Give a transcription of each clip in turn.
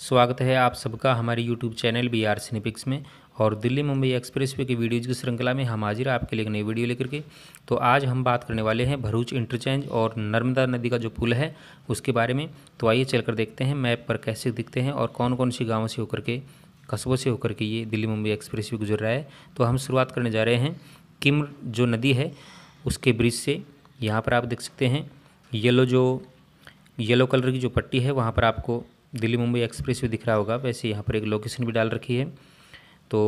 स्वागत है आप सबका हमारे YouTube channel B R Cinepix में और दिल्ली मुंबई एक्सप्रेस वे की वीडियोज़ की श्रृंखला में हम हाजिर आपके लिए एक नई वीडियो लेकर के तो आज हम बात करने वाले हैं भरूच इंटरचेंज और नर्मदा नदी का जो पुल है उसके बारे में तो आइए चलकर देखते हैं मैप पर कैसे दिखते हैं और कौन कौन सी गाँव से होकर के कस्बों से होकर के ये दिल्ली मुंबई एक्सप्रेस वे गुजर रहा है तो हम शुरुआत करने जा रहे हैं किम जो नदी है उसके ब्रिज से यहाँ पर आप देख सकते हैं येलो जो येलो कलर की जो पट्टी है वहाँ पर आपको दिल्ली मुंबई एक्सप्रेस भी दिख रहा होगा वैसे यहाँ पर एक लोकेशन भी डाल रखी है तो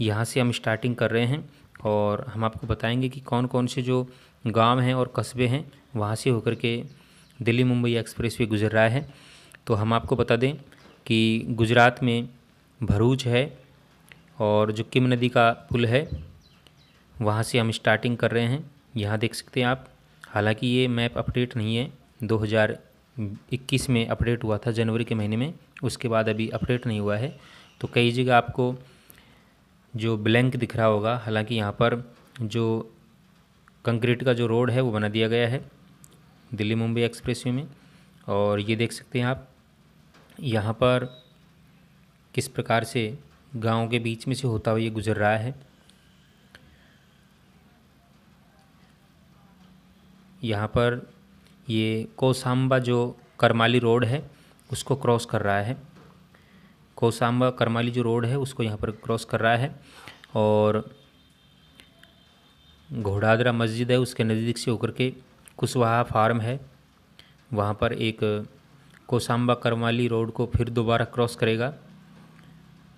यहाँ से हम स्टार्टिंग कर रहे हैं और हम आपको बताएंगे कि कौन कौन से जो गांव हैं और कस्बे हैं वहाँ से होकर के दिल्ली मुंबई एक्सप्रेस गुजर रहा है तो हम आपको बता दें कि गुजरात में भरूच है और जो किम नदी का पुल है वहाँ से हम स्टार्टिंग कर रहे हैं यहाँ देख सकते हैं आप हालांकि ये मैप अपडेट नहीं है इक्कीस में अपडेट हुआ था जनवरी के महीने में उसके बाद अभी अपडेट नहीं हुआ है तो कई जगह आपको जो ब्लैंक दिख रहा होगा हालांकि यहाँ पर जो कंक्रीट का जो रोड है वो बना दिया गया है दिल्ली मुंबई एक्सप्रेस में और ये देख सकते हैं आप यहाँ पर किस प्रकार से गाँव के बीच में से होता हुआ ये गुजर रहा है यहाँ पर ये कोसाम्बा जो करमाली रोड है उसको क्रॉस कर रहा है कोसाम्बा करमाली जो रोड है उसको यहाँ पर क्रॉस कर रहा है और घोड़ादरा मस्जिद है उसके नज़दीक से होकर के कुशवाहा फार्म है वहाँ पर एक कोसाम्बा करमाली रोड को फिर दोबारा क्रॉस करेगा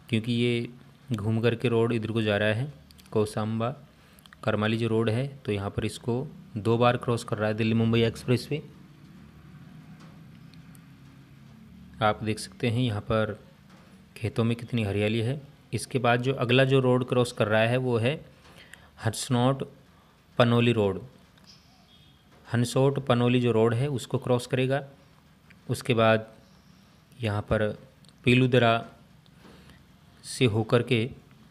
क्योंकि ये घूम करके के रोड इधर को जा रहा है कोसाम्बा करमाली जो रोड है तो यहाँ पर इसको दो बार क्रॉस कर रहा है दिल्ली मुंबई एक्सप्रेस वे आप देख सकते हैं यहाँ पर खेतों में कितनी हरियाली है इसके बाद जो अगला जो रोड क्रॉस कर रहा है वो है हंसनोट पनोली रोड हंसोट पनोली जो रोड है उसको क्रॉस करेगा उसके बाद यहाँ पर पीलूदरा से होकर के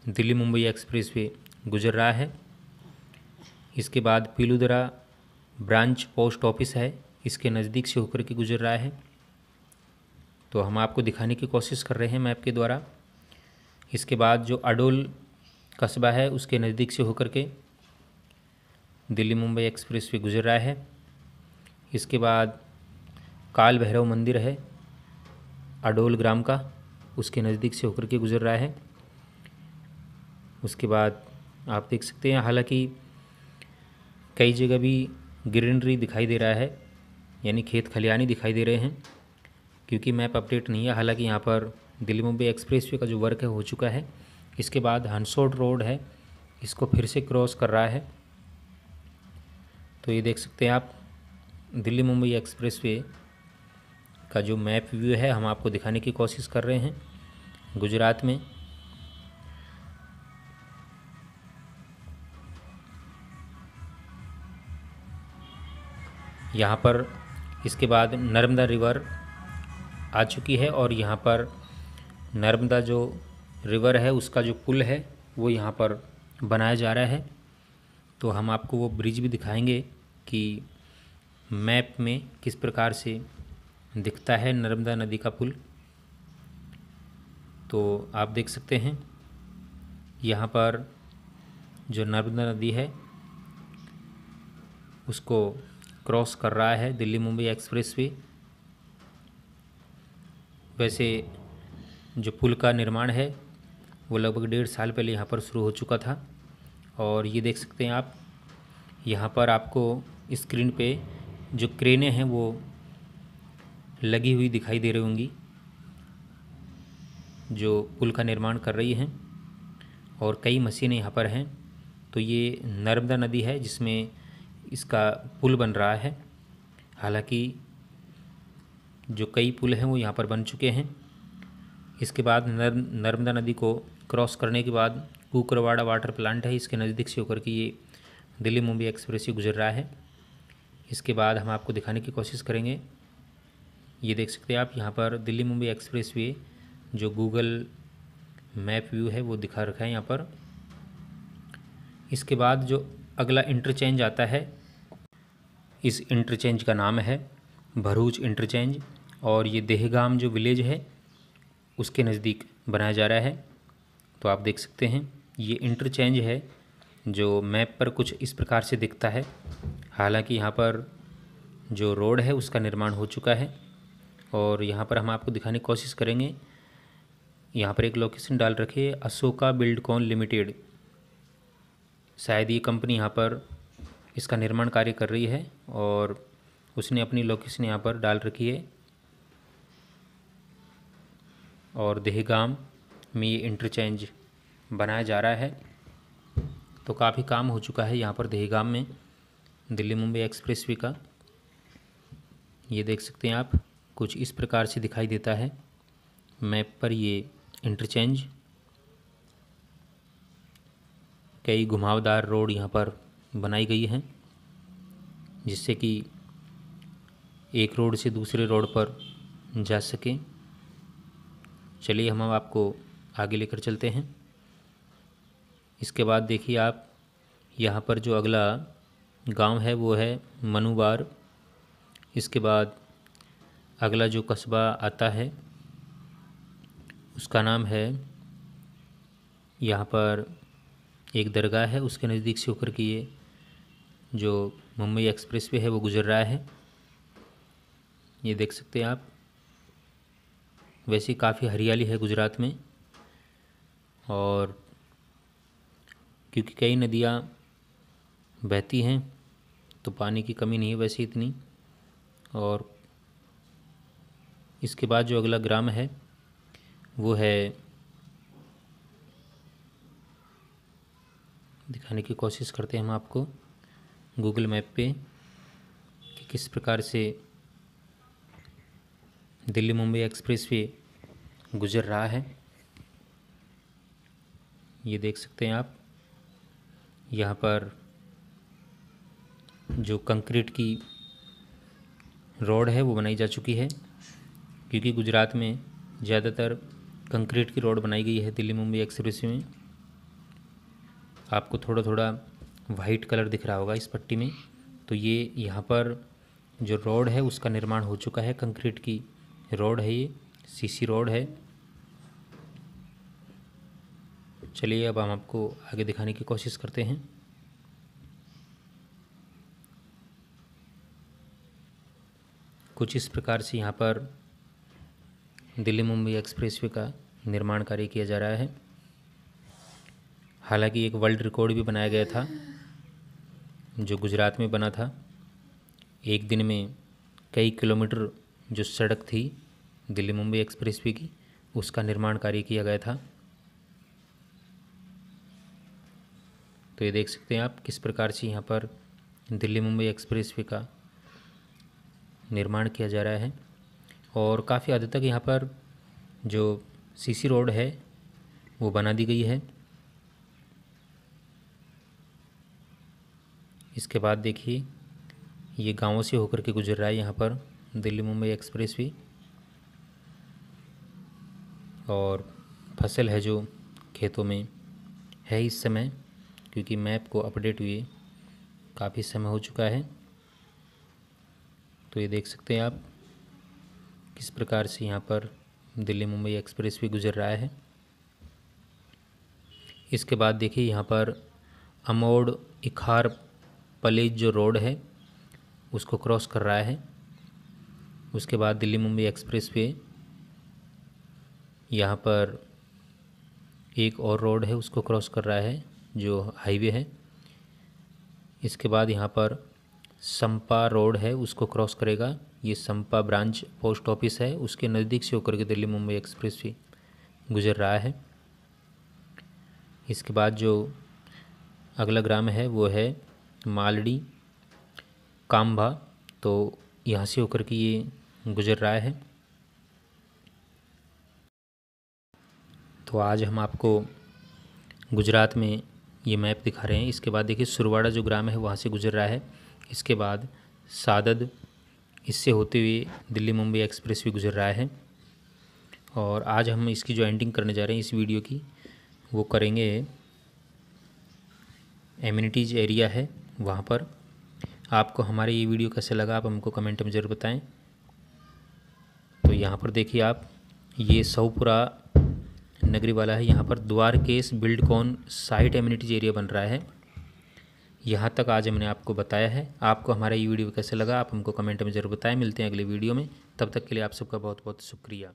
दिल्ली मुंबई एक्सप्रेस वे गुजर रहा है इसके बाद पीलूदरा ब्रांच पोस्ट ऑफिस है इसके नज़दीक से होकर के गुजर रहा है तो हम आपको दिखाने की कोशिश कर रहे हैं मैप के द्वारा इसके बाद जो अडोल कस्बा है उसके नज़दीक से होकर के दिल्ली मुंबई एक्सप्रेस वे गुजर रहा है इसके बाद काल भैरव मंदिर है अडोल ग्राम का उसके नज़दीक से होकर के गुजर रहा है उसके बाद आप देख सकते हैं हालांकि कई जगह भी ग्रीनरी दिखाई दे रहा है यानी खेत खलियानी दिखाई दे रहे हैं क्योंकि मैप अपडेट नहीं है हालांकि यहाँ पर दिल्ली मुंबई एक्सप्रेस का जो वर्क है हो चुका है इसके बाद हंसोड रोड है इसको फिर से क्रॉस कर रहा है तो ये देख सकते हैं आप दिल्ली मुंबई एक्सप्रेस का जो मैप व्यू है हम आपको दिखाने की कोशिश कर रहे हैं गुजरात में यहाँ पर इसके बाद नर्मदा रिवर आ चुकी है और यहाँ पर नर्मदा जो रिवर है उसका जो पुल है वो यहाँ पर बनाया जा रहा है तो हम आपको वो ब्रिज भी दिखाएंगे कि मैप में किस प्रकार से दिखता है नर्मदा नदी का पुल तो आप देख सकते हैं यहाँ पर जो नर्मदा नदी है उसको क्रॉस कर रहा है दिल्ली मुंबई एक्सप्रेस वे वैसे जो पुल का निर्माण है वो लगभग डेढ़ साल पहले यहाँ पर शुरू हो चुका था और ये देख सकते हैं आप यहाँ पर आपको स्क्रीन पे जो क्रेने हैं वो लगी हुई दिखाई दे रही होंगी जो पुल का निर्माण कर रही हैं और कई मशीनें यहाँ पर हैं तो ये नर्मदा नदी है जिसमें इसका पुल बन रहा है हालांकि जो कई पुल हैं वो यहाँ पर बन चुके हैं इसके बाद नर नर्मदा नदी को क्रॉस करने के बाद कुकरवाड़ा वाटर प्लांट है इसके नज़दीक से होकर के ये दिल्ली मुंबई एक्सप्रेस ये गुजर रहा है इसके बाद हम आपको दिखाने की कोशिश करेंगे ये देख सकते हैं आप यहाँ पर दिल्ली मुंबई एक्सप्रेस वे जो गूगल मैप व्यू है वो दिखा रखा है यहाँ पर इसके बाद जो अगला इंटरचेंज आता है इस इंटरचेंज का नाम है भरूच इंटरचेंज और ये देहगाम जो विलेज है उसके नज़दीक बनाया जा रहा है तो आप देख सकते हैं ये इंटरचेंज है जो मैप पर कुछ इस प्रकार से दिखता है हालांकि यहाँ पर जो रोड है उसका निर्माण हो चुका है और यहाँ पर हम आपको दिखाने की कोशिश करेंगे यहाँ पर एक लोकेशन डाल रखी है अशोका बिल्डकॉन लिमिटेड शायद ये कंपनी यहाँ पर इसका निर्माण कार्य कर रही है और उसने अपनी लोकेशन यहाँ पर डाल रखी है और देहगाम में ये इंटरचेंज बनाया जा रहा है तो काफ़ी काम हो चुका है यहाँ पर देहगाम में दिल्ली मुंबई एक्सप्रेसवे का ये देख सकते हैं आप कुछ इस प्रकार से दिखाई देता है मैप पर ये इंटरचेंज कई घुमावदार रोड यहाँ पर बनाई गई हैं जिससे कि एक रोड से दूसरे रोड पर जा सकें चलिए हम आपको आगे लेकर चलते हैं इसके बाद देखिए आप यहाँ पर जो अगला गांव है वो है मनुबार इसके बाद अगला जो कस्बा आता है उसका नाम है यहाँ पर एक दरगाह है उसके नज़दीक से होकर के ये जो मुंबई एक्सप्रेस वे है वो गुजर रहा है ये देख सकते हैं आप वैसे काफ़ी हरियाली है गुजरात में और क्योंकि कई नदियाँ बहती हैं तो पानी की कमी नहीं है वैसे इतनी और इसके बाद जो अगला ग्राम है वो है दिखाने की कोशिश करते हैं हम आपको गूगल मैप पे कि किस प्रकार से दिल्ली मुंबई एक्सप्रेस वे गुजर रहा है ये देख सकते हैं आप यहाँ पर जो कंक्रीट की रोड है वो बनाई जा चुकी है क्योंकि गुजरात में ज़्यादातर कंक्रीट की रोड बनाई गई है दिल्ली मुंबई एक्सप्रेस में आपको थोड़ा थोड़ा वाइट कलर दिख रहा होगा इस पट्टी में तो ये यहाँ पर जो रोड है उसका निर्माण हो चुका है कंक्रीट की रोड है ये सीसी रोड है चलिए अब हम आपको आगे दिखाने की कोशिश करते हैं कुछ इस प्रकार से यहाँ पर दिल्ली मुंबई एक्सप्रेसवे का निर्माण कार्य किया जा रहा है हालांकि एक वर्ल्ड रिकॉर्ड भी बनाया गया था जो गुजरात में बना था एक दिन में कई किलोमीटर जो सड़क थी दिल्ली मुंबई एक्सप्रेस वे की उसका निर्माण कार्य किया गया था तो ये देख सकते हैं आप किस प्रकार से यहाँ पर दिल्ली मुंबई एक्सप्रेस वे का निर्माण किया जा रहा है और काफ़ी हद तक यहाँ पर जो सीसी रोड है वो बना दी गई है इसके बाद देखिए ये गांवों से होकर के गुजर रहा है यहाँ पर दिल्ली मुंबई एक्सप्रेस भी और फसल है जो खेतों में है इस समय क्योंकि मैप को अपडेट हुए काफ़ी समय हो चुका है तो ये देख सकते हैं आप किस प्रकार से यहाँ पर दिल्ली मुंबई एक्सप्रेस भी गुजर रहा है इसके बाद देखिए यहाँ पर अमोड इखार पलेज जो रोड है उसको क्रॉस कर रहा है उसके बाद दिल्ली मुंबई एक्सप्रेस वे यहाँ पर एक और रोड है उसको क्रॉस कर रहा है जो हाईवे है इसके बाद यहाँ पर संपा रोड है उसको क्रॉस करेगा ये संपा ब्रांच पोस्ट ऑफिस है उसके नज़दीक से होकर के दिल्ली मुंबई एक्सप्रेस वे गुजर रहा है इसके बाद जो अगला ग्राम है वो है मालड़ी काम्भा तो यहाँ से होकर के ये गुजर रहा है तो आज हम आपको गुजरात में ये मैप दिखा रहे हैं इसके बाद देखिए सुरवाड़ा जो ग्राम है वहाँ से गुजर रहा है इसके बाद सादद इससे होते हुए दिल्ली मुंबई एक्सप्रेस भी गुजर रहा है और आज हम इसकी जो एंडिंग करने जा रहे हैं इस वीडियो की वो करेंगे एम्यूनिटीज एरिया है वहाँ पर आपको हमारे ये वीडियो कैसे लगा आप हमको कमेंट में ज़रूर बताएं तो यहाँ पर देखिए आप ये सऊपुरा नगरी वाला है यहाँ पर Dwarkesh buildcon site amenities area बन रहा है यहाँ तक आज हमने आपको बताया है आपको हमारा ये वीडियो कैसे लगा आप हमको कमेंट में ज़रूर बताएं मिलते हैं अगले वीडियो में तब तक के लिए आप सबका बहुत बहुत शुक्रिया